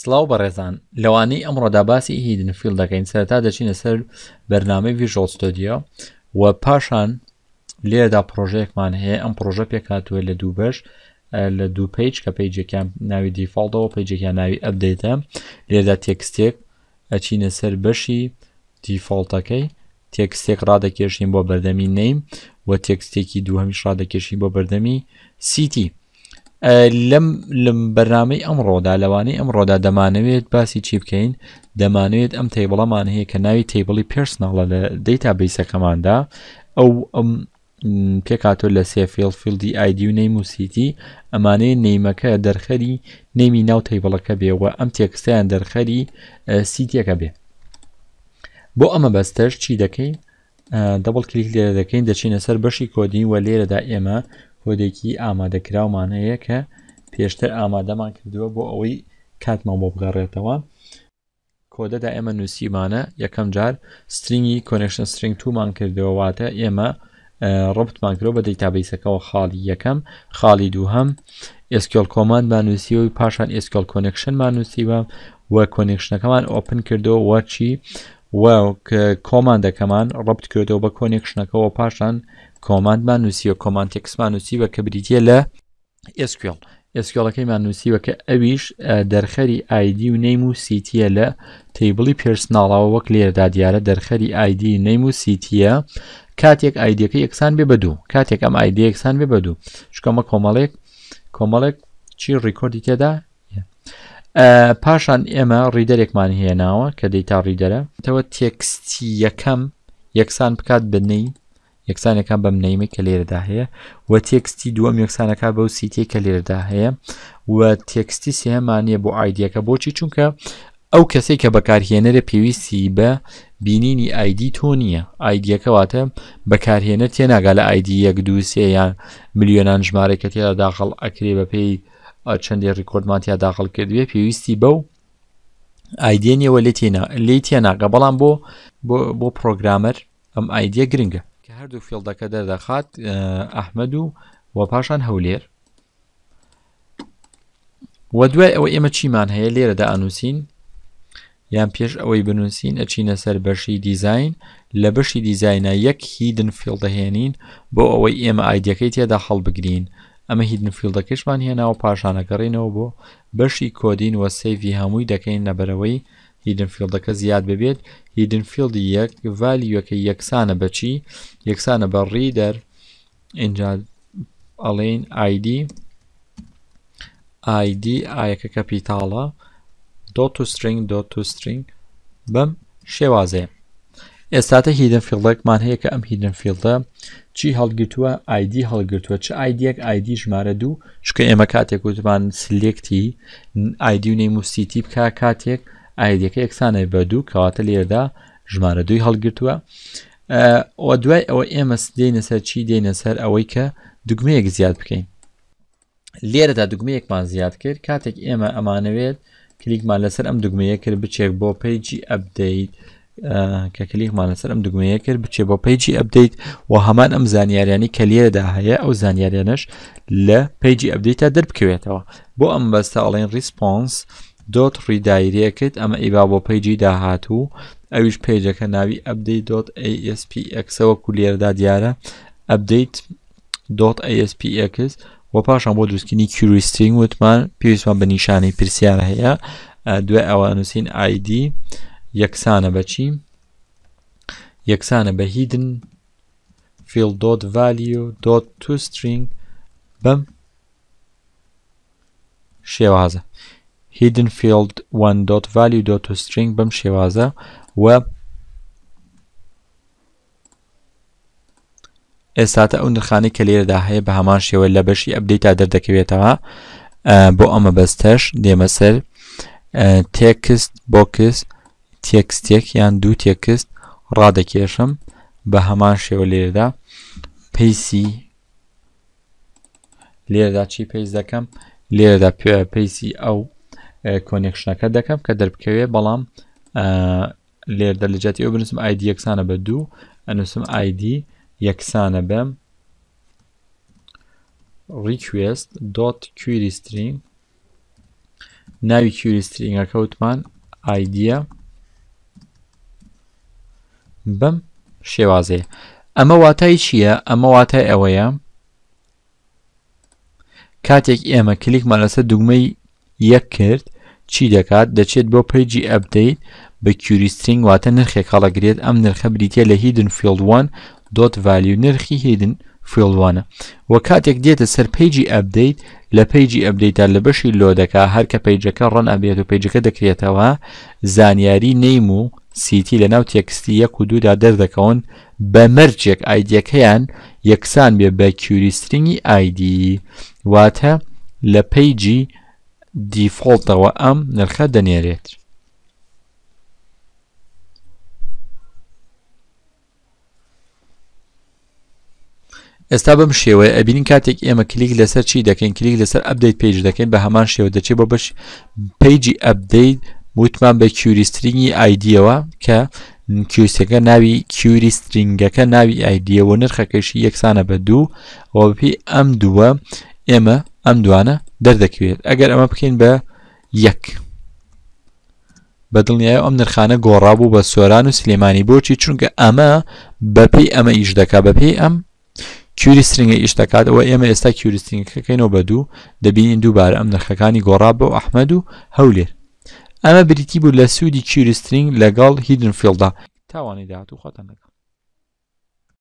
سلااو بەڕێزان لەوانەی ئەمڕۆدا باسی هیدن فیل دەکەین سەرتا دەچینە سەر بەرنامەی ڤژۆستۆدیۆ و پاشان لێدا پرۆژەیەکمان هەیە ئەم پرۆژە پێکاتوێ لە دوو بەش لە دوو پیج کە پیجێکیان ناوی دیفالدەوە پیجێکیان ناوی ئەبدەیتە لێدا تێکستێک ئەچینە سەر بەشی دیفالتەکەی تێکستێک ڕادەکێشین بۆ بەردەمی نیم و تێکستێکی دووهمی ڕادەکێشین بۆ بەردەمی سیتی لەم لەم بەرنامەی ئەمڕۆدا لەوانەی ئەمڕۆدا دەمانەوێت باسی چی بکەین دەمانوێت ئەم تیبڵەمان هەیە کە ناوی تیبڵی پێرسناڵە لە دەیتا بیسەکەماندا ئەو ئەم پێکاتۆ لە سێفیل فیلدی ئایدی و نەیموسیتی ئەمانەیە نەیمەکە دەرخەری نەیمی ناو تیبڵەکە بێەوە ئەم تێکستیان دەرخەری سیتیەکە بێ بۆ ئەمە بەستەش چی دەکەین دەبڵ کلیک لێرە دەکەین دەچینە سەر بەشی کۆدی و لێرەدا ئێمە کۆدێکی ئامادەکراومان هەیە کە پێشتر ئامادەمان کردووە بۆ ئەوەی کاتمان بۆ بگەڕێتەوە کۆدەدا ئێمە نووسیمانە یەکەم جار سترینگی کۆنکشن سترینگ تومان کردەوەواتە ئێمە ڕبتمان کرۆ بە دەیتابیسەکەەوە خاڵی یەکەم خاڵی دووهم ئسکل کۆمان مانووسیەوەی پاشان ئسکل کۆنکشن مانووسیوە وە کۆنکشنەکەمان ئۆپن کردەوە وە چی وە کۆماندەکەمان ڕبت کردەوە بە کۆنکشنەکەەوە پاشان کۆمانتمان نووسیوە کۆمان تێکسمان نووسیوە کە بریتە لە ئسکوێڵ ئسکۆڵەکەیمان نووسیوە کە ئەویش دەرخەری ئایدی و نەیم و سیتیە لە تیبڵی پرسناڵاوە وەک لێردا دیارە دەرخەری ئایدی نەیم و سیتیە کاتێک ئایدەکە یەکسان بێ بەدوو کاتێک ئەم ئایدی یەکسان بێ بەدوو شکۆمە کۆمەڵێک کۆمەڵێک چی ڕیکۆردی تێدا پاشان ئێمە ڕیدەرێکمان هێناوە کە دەیتا ڕیدەرە تەوە تێکستی یەکەم یەکسان بکات بنەی یەکسانەکان بەم نەیمە کە لێرەدا هەیە و تێکستی دووەم یەکسانەکە بەو سیتێ کە لێرەدا هەیە و تێکستی سێمانە بۆ ئایدیەکە بۆچی چونکە ئەو کەسێک کە بەکارهێنەرە پێویستی بە بینینی ئایدی تۆ نییە ئایدیەکەواتە بەکارهێنە تێناگا لە ئایدی یەک دووسێ یان ملیۆنان ژمارەکە تێدا داخڵ ئەکرێ بە پێی چەندی ڕیکۆردمانتیا داخڵ کردوێ پێویستی بەو ئایدێنیەوە لێ تێنا لێ تێناگە بەڵام بۆ بۆ پرۆگرامەر ئەم ئایدە گرنگە هەردوو فیلدەکە دەردەخات ئەحمەد و وە پاشان هەولێر وە دوای ئەوە ئێمە چیمان هەیە لێرەدا ئەنووسین یان پێش ئەوەی بنووسین ئەچینە سەر بەشی دیزین لە بەشی دیزینە یەک هیدن فیلدەهێنین بۆ ئەوەی ئێمە ئایدەکەی تێدا هەڵبگرین ئەمە هیدن فیلدەکەشمان هێناوە پاشانەکەڕینەوە بۆ بەشی کۆدین وە سەیوی هەمووی دەکەین لەبەرەوەی هیدنفیلدەکە زیاد ببێت هیدنفیلد یەک ڤالیوەکە یەکسانە بەچی یەکسانە بە ڕیدەر اینجا ئەڵین آیدی آیدی ئایەکە کەپیتاڵە دۆ تو سترنگ دۆ تو سترنگ بەم شێوازەیە ئێستاتە هیدن فیلدێکمان هەیە کە ئەم هیدن فیلدە چی هەڵگرتووە آیدی هەڵگرتووە چ ئایدیەک ئایدی ژمارە دوو چکە ئێمە کاتێک وتمان سلێکتی ئایدی و نەیموسیتی بک کاتێک ئایدەکە یەکسانە بە دوو کەواتە لێردا ژمارە دوی هەڵگرتووە ئەو دوای ئەوە ئێمە دێنە سەر چی دێنە سەر ئەوەی کە دوگمەیەک زیاد بکەین لێرەدا دوگمەیەکمان زیاد کرد کاتێک ئێمە ئەمانەوێت کلیکمان لەسەر ئەم دوگمەیە کرد بچێک بۆ پیجی ئەبدەیت کە کلیکمان لەسەر ئەم دوگمەیە کرد بچێ بۆ پیجی ئەبدەیت و هەمان ئەم زانیاریانی کە لێرەدا هەیە ئەو زانیاریانەش لە پیجی ئەبدەیتە دەربکەوێتەوە بۆ ئەم بەستە ئەڵێن ریسپۆنس دۆت ڕیدایریەکەت ئەمە ئیبا بۆ پەیجی داهاتوو ئەویش پێیجەکە ناوی ئەبدەیت دۆت ASPXەوە کولێردا دیارە ئەبدەیت دۆت ASPX وە پاشان بۆ دروستکردنی کیوریسترینگ وتمان پێویستمان بە نیشانەی پرسیار هەیە دوێ ئەوان نووسین آیD یەکسانە بەچی یەکسانە بە هیدن فیل دۆت ڤالیو دۆت تو سترینگ بەم شێوازە hidden field 1.value.string بەم شێوازە و ئێستاتە ئەو نرخانی کە لێرەدا هەیە بە هەمان شێوە لە بەشی ئەبدەیت تا دەردەکەوێتەوە بۆ ئەمە بەستەش دێمە سەر تێکست بۆکس تێکستێک یان دوو تێکست ڕادەکێشم بە هەمان شێوە لێرەدا پیسی لێرەدا چی پێیز دەکەم لێرەدا پێیسی ئەو کۆنیکشنەکە دەکەم کە دەربکەوێ بەڵام لێر دەلجاتی ئەو بنووسم آیدی یەکسانە بە دوو ئەنووسم آیدی یەکسانە بەم request dot query string ناوی کوری سترینگەکە وتمان ئایدە بەم شێوازەیە ئەمە واتای چییە ئەمە واتای ئەوەیە کاتێک ئێمە کلیکمان لەسەر دوگمەی یەک کرد چی دەکات دەچێت بۆ پیجی ئەبدەیت بە کیوریسترینگ واتە نرخێک هەڵەگرێت ئەم نرخە بریتە لە هیدن فیلدوان دۆت ڤالیو نرخی هیدن فیلوانە وە کاتێک دێتە سەر پیجی ئەبدەیت لە پیجی ئەبدەیتان لە بەشی لۆ دەکا هەر کە پیجەکە ڕەن ئەبێت و پیجەکە دەکرێتەوە زانیاری نەیم و سیتی لە ناو تێکستی یەک و دوودا دەردەکەون بە مەرجێک ئایدیەکەیان یەکسان بێ بە کیوریسترینگی ئایدی واتە لە پیجی دیفۆڵتەوە ئەم نرخە دەنێرێت ئێستا بەم شێوەیە ئەبینین کاتێک ئێمە کلیک لەسەر چی دەکەین کلیک لەسەر ئەبدەیت پێیج دەکەین بە هەمان شێوە دەچێت بۆ بەش پیجی ئەبدەیت وتمان بە کیوریسترینگی ئایدیەوە کە کیوسەکە ناوی کیوریسترینگەکە ناوی ئایدیەوە نرخەکەشی یەکسانە بە دوو ئەوپی ئەم دووە ئێمە ئەم دوانە دەردەکوێت ئەگەر ئەمە بکەین بە یەک بە دڵنیای ئەم نرخانە گۆڕابوو بە سۆران و سلێمانی بۆچی چونکە ئەمە بەپی ئەمە ئیش دەکا بەپی ئەم کیوری سرنگە ئیش دەکات ئەوە ئێمە ئێستا کیوریستینگەکەینەوە بە دوو دەبینین دووبارە ئەم نرخەکانی گۆڕاب بە و ئەحمەد و هەولێر ئەمە بریتی بوو لە سوودی کیوریسترینگ لەگەڵ هیدن فیلدا تاوانی داات و خۆتان لەگەڵ